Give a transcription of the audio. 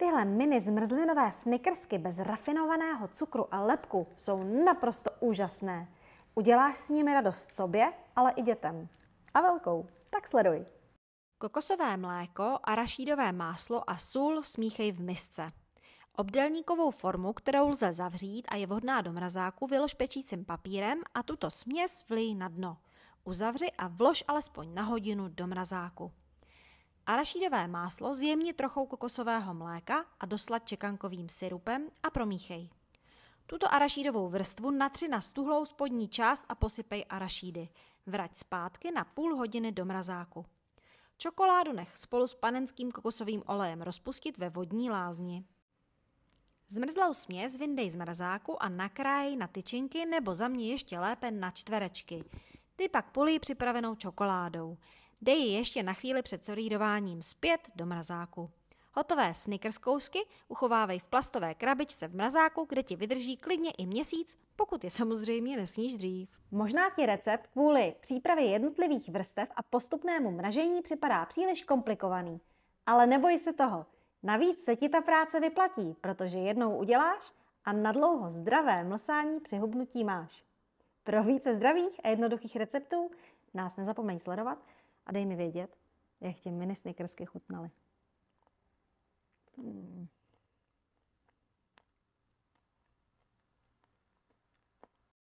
Tyhle mini zmrzlinové snickersky bez rafinovaného cukru a lepku jsou naprosto úžasné. Uděláš s nimi radost sobě, ale i dětem. A velkou. Tak sleduj. Kokosové mléko, arašídové máslo a sůl smíchej v misce. Obdelníkovou formu, kterou lze zavřít a je vhodná do mrazáku, vylož pečícím papírem a tuto směs vlij na dno. Uzavři a vlož alespoň na hodinu do mrazáku. Arašídové máslo zjemni trochou kokosového mléka a doslat čekankovým syrupem a promíchej. Tuto arašídovou vrstvu natři na stuhlou spodní část a posypej arašídy. Vrať zpátky na půl hodiny do mrazáku. Čokoládu nech spolu s panenským kokosovým olejem rozpustit ve vodní lázni. Zmrzlou směs vyndej z mrazáku a nakráj na tyčinky nebo za mě ještě lépe na čtverečky. Ty pak polij připravenou čokoládou. Dej ji ještě na chvíli před servírováním zpět do mrazáku. Hotové Snickers kousky uchovávej v plastové krabičce v mrazáku, kde ti vydrží klidně i měsíc, pokud je samozřejmě nesníš dřív. Možná ti recept kvůli přípravě jednotlivých vrstev a postupnému mražení připadá příliš komplikovaný. Ale neboj se toho. Navíc se ti ta práce vyplatí, protože jednou uděláš a na dlouho zdravé mlsání při hubnutí máš. Pro více zdravých a jednoduchých receptů nás nezapomeň sledovat – a dej mi vědět, jak ti mini snickersky chutnaly. Hmm.